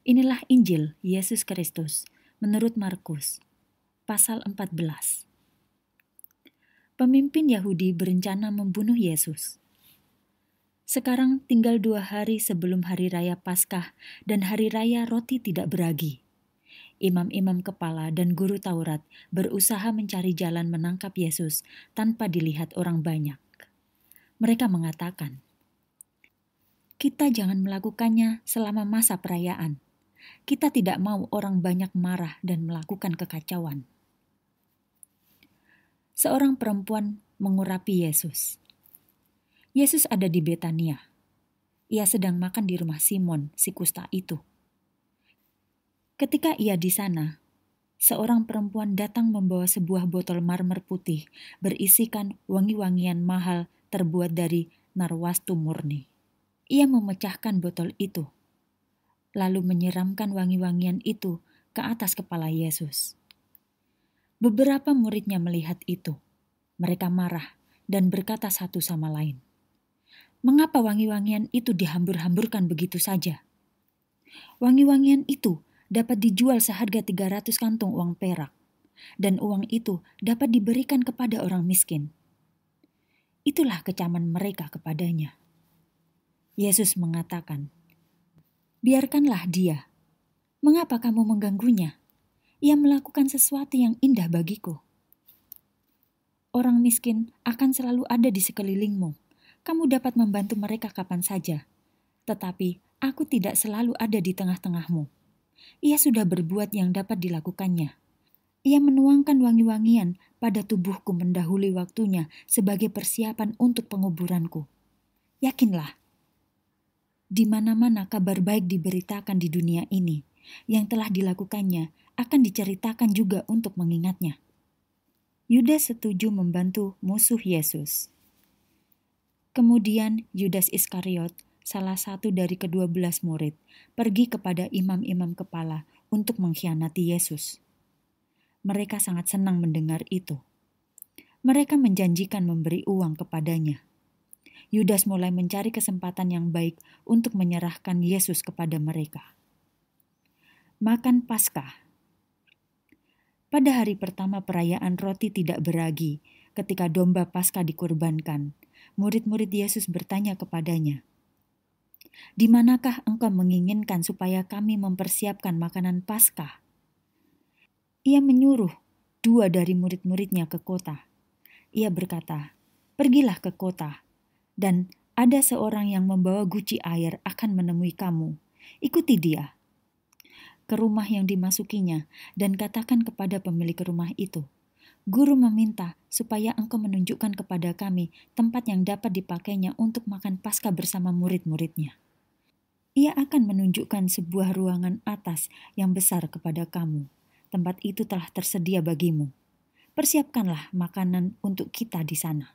Inilah Injil Yesus Kristus menurut Markus, pasal 14. Pemimpin Yahudi berencana membunuh Yesus. Sekarang tinggal dua hari sebelum hari raya Paskah dan hari raya roti tidak beragi. Imam-imam kepala dan guru Taurat berusaha mencari jalan menangkap Yesus tanpa dilihat orang banyak. Mereka mengatakan, "Kita jangan melakukannya selama masa perayaan." Kita tidak mau orang banyak marah dan melakukan kekacauan. Seorang perempuan mengurapi Yesus. Yesus ada di Betania. Ia sedang makan di rumah Simon, si kusta itu. Ketika ia di sana, seorang perempuan datang membawa sebuah botol marmer putih berisikan wangi-wangian mahal terbuat dari narwastu murni. Ia memecahkan botol itu lalu menyeramkan wangi-wangian itu ke atas kepala Yesus. Beberapa muridnya melihat itu. Mereka marah dan berkata satu sama lain, "Mengapa wangi-wangian itu dihambur-hamburkan begitu saja? Wangi-wangian itu dapat dijual seharga 300 kantung uang perak, dan uang itu dapat diberikan kepada orang miskin." Itulah kecaman mereka kepadanya. Yesus mengatakan, biarkanlah dia. Mengapa kamu mengganggunya? Ia melakukan sesuatu yang indah bagiku. Orang miskin akan selalu ada di sekelilingmu. Kamu dapat membantu mereka kapan saja, tetapi aku tidak selalu ada di tengah-tengahmu. Ia sudah berbuat yang dapat dilakukannya. Ia menuangkan wangi-wangian pada tubuhku mendahului waktunya sebagai persiapan untuk penguburanku. Yakinlah, di mana-mana kabar baik diberitakan di dunia ini, yang telah dilakukannya akan diceritakan juga untuk mengingatnya. Yudas setuju membantu musuh Yesus. Kemudian Yudas Iskariot, salah satu dari kedua belas murid, pergi kepada imam-imam kepala untuk mengkhianati Yesus. Mereka sangat senang mendengar itu. Mereka menjanjikan memberi uang kepadanya. Yudas mulai mencari kesempatan yang baik untuk menyerahkan Yesus kepada mereka. Makan Paskah Pada hari pertama perayaan roti tidak beragi, ketika domba Paskah dikurbankan, murid-murid Yesus bertanya kepadanya, di manakah engkau menginginkan supaya kami mempersiapkan makanan Paskah? Ia menyuruh dua dari murid-muridnya ke kota. Ia berkata, "Pergilah ke kota, dan ada seorang yang membawa guci air akan menemui kamu. Ikuti dia ke rumah yang dimasukinya dan katakan kepada pemilik rumah itu, Guru meminta supaya engkau menunjukkan kepada kami tempat yang dapat dipakainya untuk makan pasca bersama murid-muridnya. Ia akan menunjukkan sebuah ruangan atas yang besar kepada kamu. Tempat itu telah tersedia bagimu. Persiapkanlah makanan untuk kita di sana.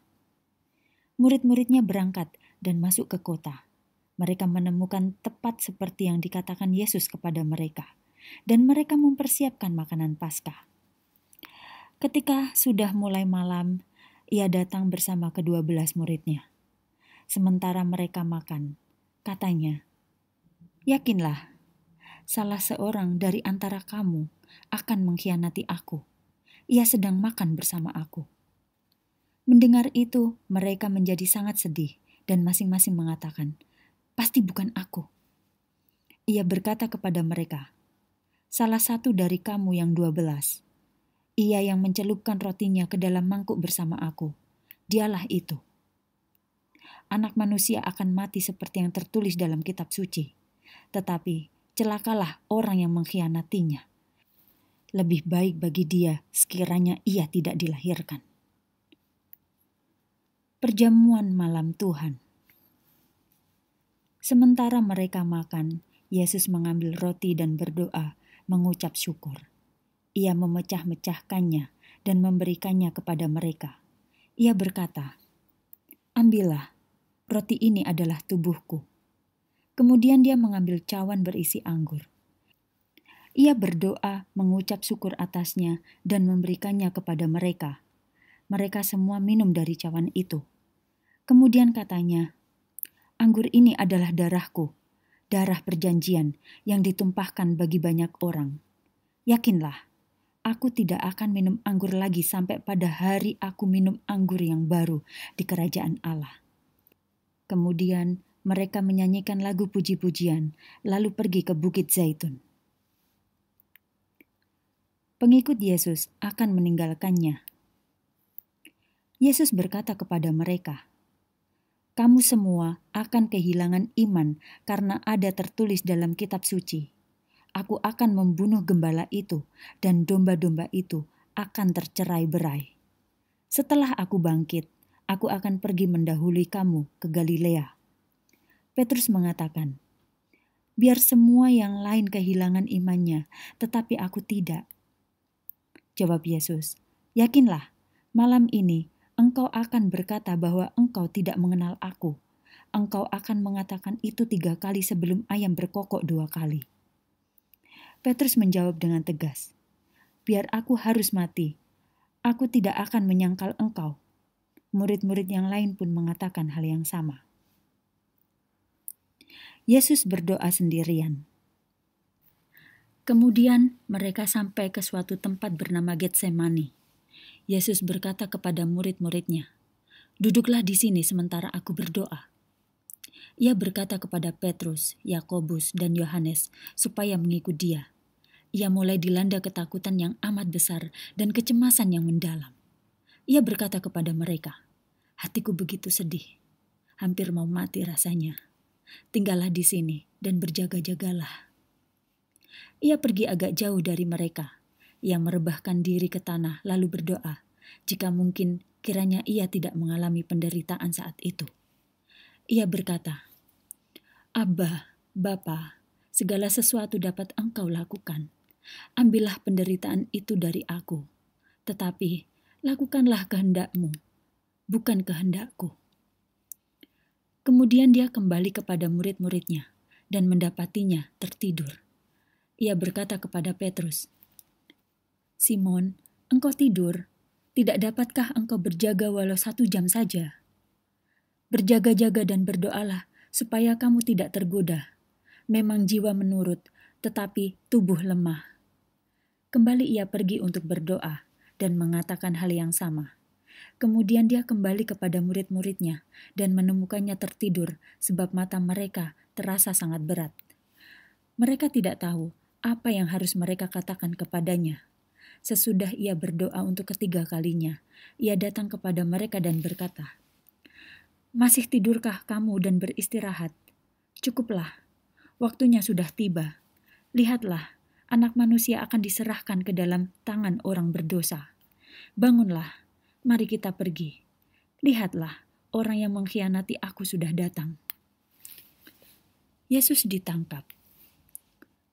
Murid-muridnya berangkat dan masuk ke kota. Mereka menemukan tepat seperti yang dikatakan Yesus kepada mereka, dan mereka mempersiapkan makanan Paskah. Ketika sudah mulai malam, ia datang bersama kedua belas muridnya. Sementara mereka makan, katanya, "Yakinlah, salah seorang dari antara kamu akan mengkhianati aku. Ia sedang makan bersama aku. Mendengar itu, mereka menjadi sangat sedih dan masing-masing mengatakan, "Pasti bukan aku." Ia berkata kepada mereka, "Salah satu dari kamu yang dua belas, ia yang mencelupkan rotinya ke dalam mangkuk bersama aku, dialah itu." Anak manusia akan mati seperti yang tertulis dalam kitab suci, tetapi celakalah orang yang mengkhianatinya. Lebih baik bagi dia sekiranya ia tidak dilahirkan. Perjamuan malam Tuhan. Sementara mereka makan, Yesus mengambil roti dan berdoa, mengucap syukur. Ia memecah-mecahkannya dan memberikannya kepada mereka. Ia berkata, "Ambillah, roti ini adalah tubuhku." Kemudian dia mengambil cawan berisi anggur. Ia berdoa, mengucap syukur atasnya, dan memberikannya kepada mereka. Mereka semua minum dari cawan itu. Kemudian katanya, "Anggur ini adalah darahku, darah perjanjian yang ditumpahkan bagi banyak orang. Yakinlah, aku tidak akan minum anggur lagi sampai pada hari aku minum anggur yang baru di kerajaan Allah." Kemudian mereka menyanyikan lagu puji-pujian, lalu pergi ke Bukit Zaitun pengikut Yesus akan meninggalkannya. Yesus berkata kepada mereka, "Kamu semua akan kehilangan iman karena ada tertulis dalam kitab suci: Aku akan membunuh gembala itu, dan domba-domba itu akan tercerai berai. Setelah aku bangkit, aku akan pergi mendahului kamu ke Galilea." Petrus mengatakan, "Biar semua yang lain kehilangan imannya, tetapi aku tidak." Jawab Yesus, "Yakinlah, malam ini engkau akan berkata bahwa engkau tidak mengenal aku. Engkau akan mengatakan itu tiga kali sebelum ayam berkokok dua kali. Petrus menjawab dengan tegas, Biar aku harus mati, aku tidak akan menyangkal engkau. Murid-murid yang lain pun mengatakan hal yang sama. Yesus berdoa sendirian. Kemudian mereka sampai ke suatu tempat bernama Getsemani. Yesus berkata kepada murid-muridnya, "Duduklah di sini sementara aku berdoa." Ia berkata kepada Petrus, Yakobus, dan Yohanes supaya mengikut dia. Ia mulai dilanda ketakutan yang amat besar dan kecemasan yang mendalam. Ia berkata kepada mereka, "Hatiku begitu sedih, hampir mau mati rasanya. Tinggallah di sini dan berjaga-jagalah." Ia pergi agak jauh dari mereka, ia merebahkan diri ke tanah lalu berdoa, jika mungkin kiranya ia tidak mengalami penderitaan saat itu. Ia berkata, Abah, Bapa, segala sesuatu dapat engkau lakukan. Ambillah penderitaan itu dari aku. Tetapi, lakukanlah kehendakmu, bukan kehendakku. Kemudian dia kembali kepada murid-muridnya dan mendapatinya tertidur. Ia berkata kepada Petrus, Simon, engkau tidur. Tidak dapatkah engkau berjaga walau satu jam saja? Berjaga-jaga dan berdoalah supaya kamu tidak tergoda. Memang jiwa menurut, tetapi tubuh lemah. Kembali ia pergi untuk berdoa dan mengatakan hal yang sama. Kemudian dia kembali kepada murid-muridnya dan menemukannya tertidur sebab mata mereka terasa sangat berat. Mereka tidak tahu apa yang harus mereka katakan kepadanya. Sesudah ia berdoa untuk ketiga kalinya, ia datang kepada mereka dan berkata, "Masih tidurkah kamu dan beristirahat? Cukuplah, waktunya sudah tiba. Lihatlah, anak manusia akan diserahkan ke dalam tangan orang berdosa. Bangunlah, mari kita pergi. Lihatlah, orang yang mengkhianati aku sudah datang." Yesus ditangkap.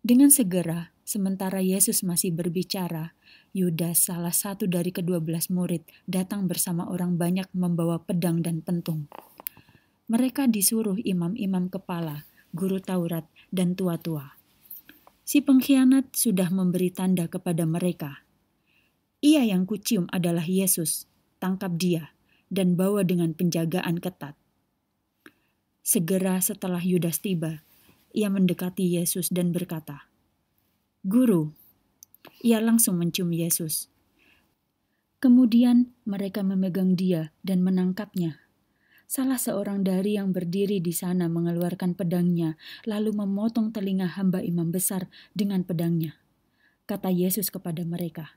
Dengan segera, sementara Yesus masih berbicara, Yudas, salah satu dari kedua belas murid, datang bersama orang banyak membawa pedang dan pentung. Mereka disuruh imam-imam kepala, guru Taurat, dan tua-tua. Si pengkhianat sudah memberi tanda kepada mereka. Ia yang kucium adalah Yesus, tangkap dia, dan bawa dengan penjagaan ketat. Segera setelah Yudas tiba, ia mendekati Yesus dan berkata, Guru, ia langsung mencium Yesus. Kemudian mereka memegang dia dan menangkapnya. Salah seorang dari yang berdiri di sana mengeluarkan pedangnya, lalu memotong telinga hamba imam besar dengan pedangnya. Kata Yesus kepada mereka,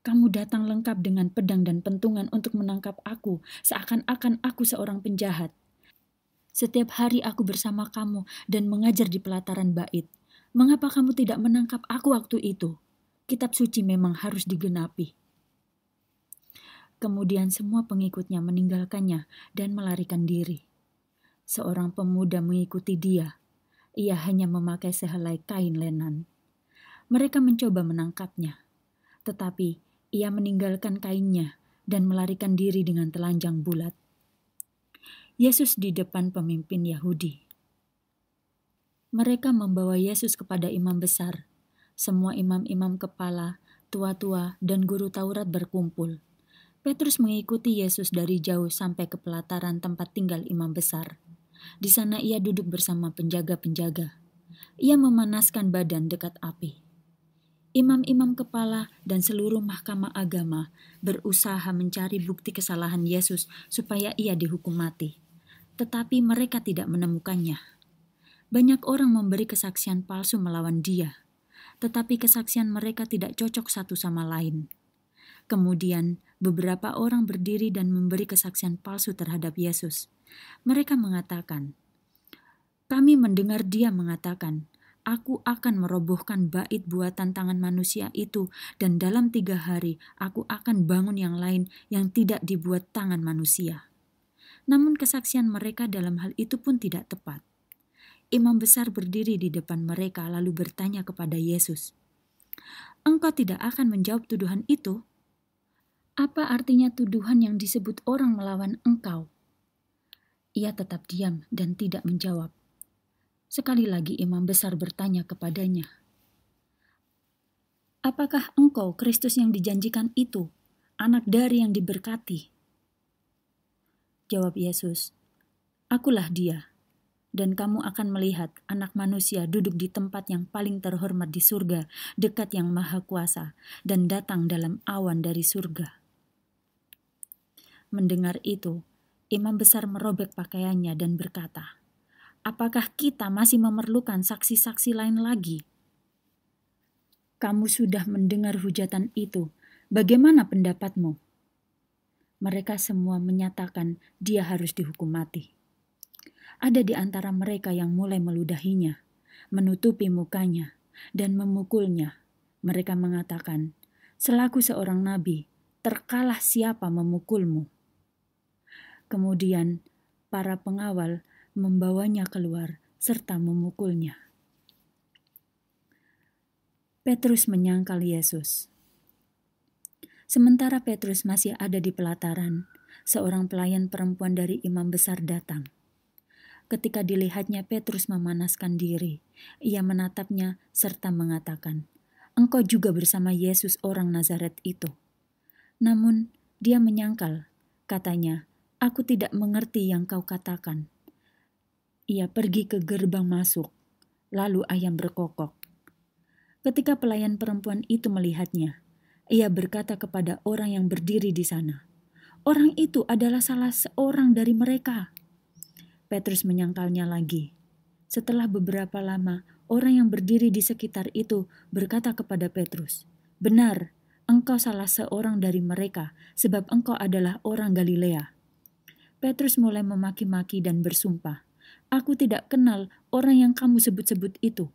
"Kamu datang lengkap dengan pedang dan pentungan untuk menangkap aku, seakan-akan aku seorang penjahat. Setiap hari aku bersama kamu dan mengajar di pelataran bait. Mengapa kamu tidak menangkap aku waktu itu?" kitab suci memang harus digenapi. Kemudian semua pengikutnya meninggalkannya dan melarikan diri. Seorang pemuda mengikuti dia. Ia hanya memakai sehelai kain lenan. Mereka mencoba menangkapnya, tetapi ia meninggalkan kainnya dan melarikan diri dengan telanjang bulat. Yesus di depan pemimpin Yahudi. Mereka membawa Yesus kepada imam besar semua imam-imam kepala, tua-tua, dan guru Taurat berkumpul. Petrus mengikuti Yesus dari jauh sampai ke pelataran tempat tinggal imam besar. Di sana ia duduk bersama penjaga-penjaga. Ia memanaskan badan dekat api. Imam-imam kepala dan seluruh mahkamah agama berusaha mencari bukti kesalahan Yesus supaya ia dihukum mati. Tetapi mereka tidak menemukannya. Banyak orang memberi kesaksian palsu melawan dia tetapi kesaksian mereka tidak cocok satu sama lain. Kemudian, beberapa orang berdiri dan memberi kesaksian palsu terhadap Yesus. Mereka mengatakan, "Kami mendengar Dia mengatakan, Aku akan merobohkan bait buatan tangan manusia itu, dan dalam tiga hari aku akan bangun yang lain yang tidak dibuat tangan manusia." Namun, kesaksian mereka dalam hal itu pun tidak tepat imam besar berdiri di depan mereka lalu bertanya kepada Yesus, "Engkau tidak akan menjawab tuduhan itu? Apa artinya tuduhan yang disebut orang melawan engkau?" Ia tetap diam dan tidak menjawab. Sekali lagi imam besar bertanya kepadanya, "Apakah engkau Kristus yang dijanjikan itu, anak dari yang diberkati?" Jawab Yesus, "Akulah Dia." dan kamu akan melihat anak manusia duduk di tempat yang paling terhormat di surga, dekat yang maha kuasa, dan datang dalam awan dari surga. Mendengar itu, imam besar merobek pakaiannya dan berkata, Apakah kita masih memerlukan saksi-saksi lain lagi? Kamu sudah mendengar hujatan itu. Bagaimana pendapatmu? mereka semua menyatakan dia harus dihukum mati. Ada di antara mereka yang mulai meludahinya, menutupi mukanya, dan memukulnya. Mereka mengatakan, "Selaku seorang nabi, terkalah siapa memukulmu?" Kemudian para pengawal membawanya keluar serta memukulnya. Petrus menyangkal Yesus. Sementara Petrus masih ada di pelataran, seorang pelayan perempuan dari imam besar datang. Ketika dilihatnya Petrus memanaskan diri, ia menatapnya serta mengatakan, "Engkau juga bersama Yesus orang Nazaret itu." Namun dia menyangkal, katanya, "Aku tidak mengerti yang kau katakan." Ia pergi ke gerbang masuk, lalu ayam berkokok. Ketika pelayan perempuan itu melihatnya, ia berkata kepada orang yang berdiri di sana, "Orang itu adalah salah seorang dari mereka." Petrus menyangkalnya lagi. Setelah beberapa lama, orang yang berdiri di sekitar itu berkata kepada Petrus, "Benar, engkau salah seorang dari mereka, sebab engkau adalah orang Galilea." Petrus mulai memaki-maki dan bersumpah, "Aku tidak kenal orang yang kamu sebut-sebut itu."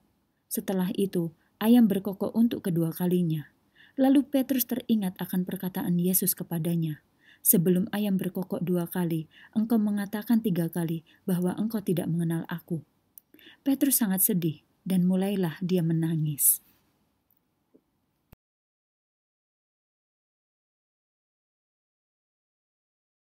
Setelah itu, ayam berkokok untuk kedua kalinya. Lalu Petrus teringat akan perkataan Yesus kepadanya, Sebelum ayam berkokok dua kali, engkau mengatakan tiga kali bahwa engkau tidak mengenal aku. Petrus sangat sedih dan mulailah dia menangis.